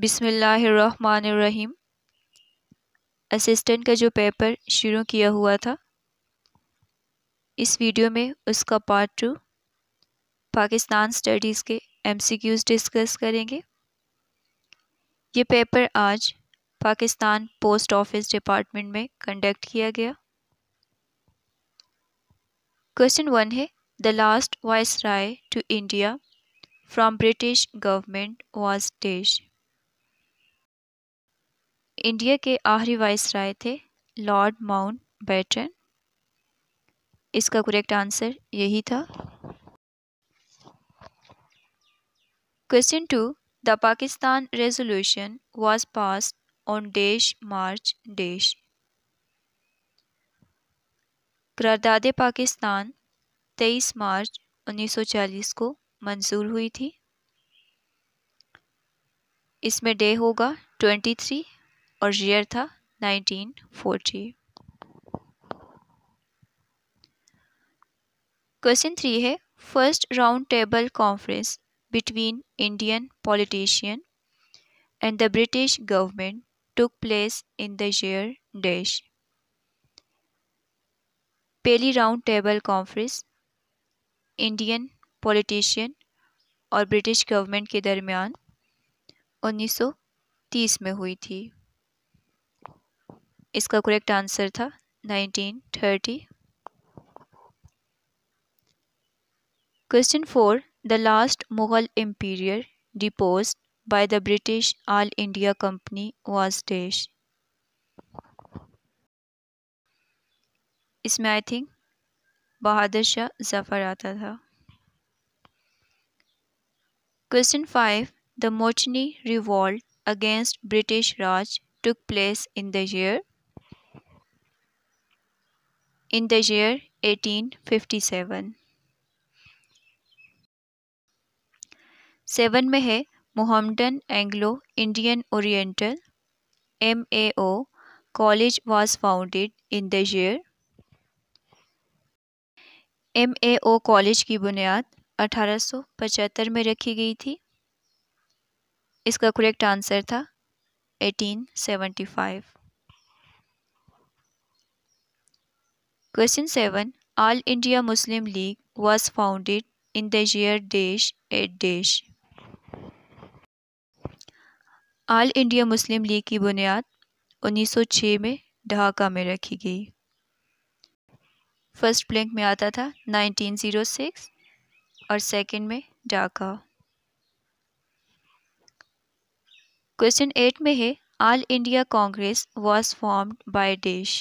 बिसमीम असिस्टेंट का जो पेपर शुरू किया हुआ था इस वीडियो में उसका पार्ट टू पाकिस्तान स्टडीज़ के एमसीक्यूज डिस्कस करेंगे ये पेपर आज पाकिस्तान पोस्ट ऑफिस डिपार्टमेंट में कंडक्ट किया गया क्वेश्चन वन है the last viceroy to India from British government was dash India के आखिरी वाइस राय थे लॉर्ड माउंट बैटन इसका करेक्ट आंसर यही था question two the Pakistan resolution was pass on dash March dash करारदाद पाकिस्तान 23 मार्च 1940 को मंजूर हुई थी इसमें डे होगा 23 और ईयर था 1940 क्वेश्चन थ्री है first round table conference between Indian politician and the British government took place in the year dash पहली round table conference Indian politician और ब्रिटिश गवर्नमेंट के दरमियान 1930 में हुई थी इसका करेक्ट आंसर था nineteen thirty question four the last Mughal emperor depose by the British all India company was dash. इसमें आई थिंक बहादुर शाह जफर आता था क्वेश्चन फाइव द मोचनी revolt against British Raj took place in the year in the year 1857 seven में है Mohammedan Anglo Indian Oriental M A O college was founded in the year M A O college की बुनियाद 1875 में रखी गई थी इसका करेक्ट आंसर था 1875 question seven All India Muslim League was founded in the dash dash dash dash. All India Muslim League की बुनियाद 1906 में ढाका में रखी गई फर्स्ट ब्लैंक में आता था 1906 और सेकंड में ढाका क्वेश्चन एट में है All India Congress was formed by dash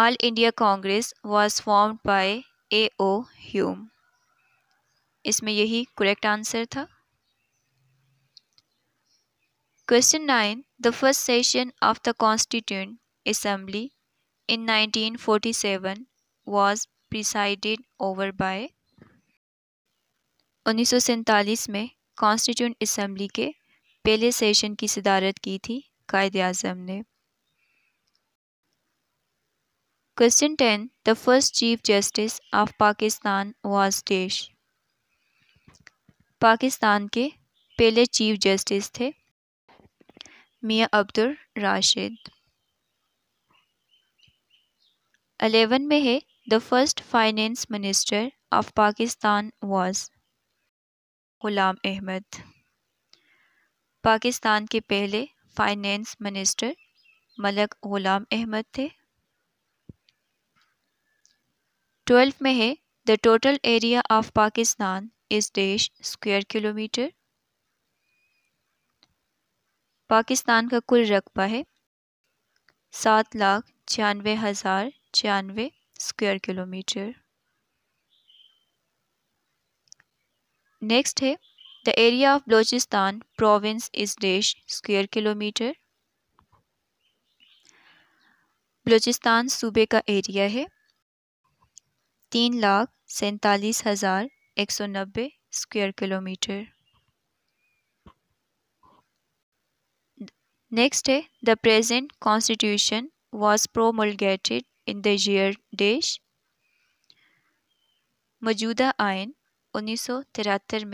All India Congress was formed by A. O. Hume. इसमें यही correct आंसर था question nine the first session of the constituent assembly in 1947 was presided over by सैतालीस में constituent assembly के पहले session की सदारत की थी कायद अजम ने question ten the first chief justice of Pakistan was Desh. Pakistan के पहले चीफ जस्टिस थे मियाँ अब्दुल राशिद अलेवन में है the first finance minister of Pakistan was Ghulam Ahmad Pakistan के पहले फाइनेंस मिनिस्टर मलक गुलाम अहमद थे ट्वेल्व में है the total area of Pakistan इस देश स्क्वायर किलोमीटर पाकिस्तान का कुल रकबा है सात लाख छियानवे हज़ार छियानवे स्क्वायर किलोमीटर नेक्स्ट है the area of Balochistan province इस देश स्क्वायर किलोमीटर बलोचिस्तान सूबे का एरिया है तीन लाख सैतालीस हज़ार एक सौ नब्बे स्क्वेयर किलोमीटर नेक्स्ट है the present constitution was promulgated in the year dash मौजूदा आयन उन्नीस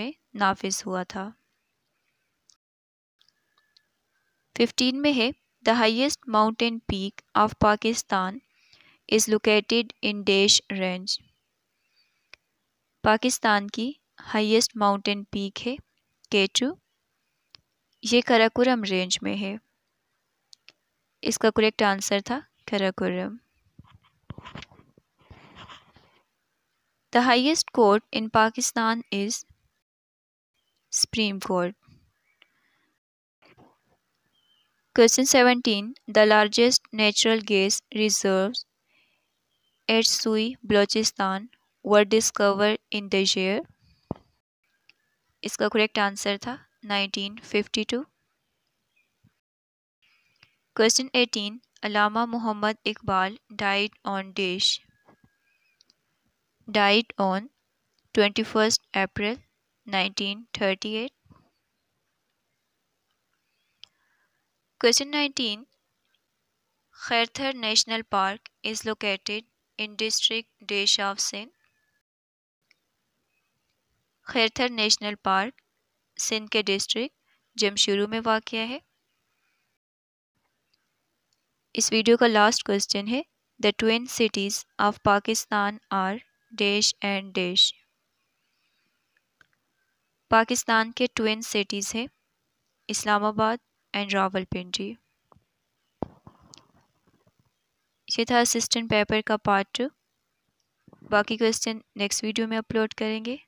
में नाफिज हुआ था फिफ्टीन में है the highest mountain peak of Pakistan is located in dash range Pakistan की हाईएस्ट माउंटेन पीक है केचू ये कराकुरम रेंज में है इसका करेक्ट आंसर था Karakoram the highest court in Pakistan is supreme court question seventeen the largest natural gas reserve at Sui Balochistan were discovered in the year iska correct answer tha 1952 question 18 alama muhammad iqbal died on dish died on 21st april 1938 question 19 Khairthar National Park is located in district Desh Khirthar national park Sindh के district Jamshoro में वाक़ है इस वीडियो का last question है the twin cities of Pakistan are dash and dash Pakistan के twin cities हैं इस्लामाबाद एंड रावलपिंडी ये था असिस्टेंट पेपर का पार्ट टू बाकी क्वेश्चन नेक्स्ट वीडियो में अपलोड करेंगे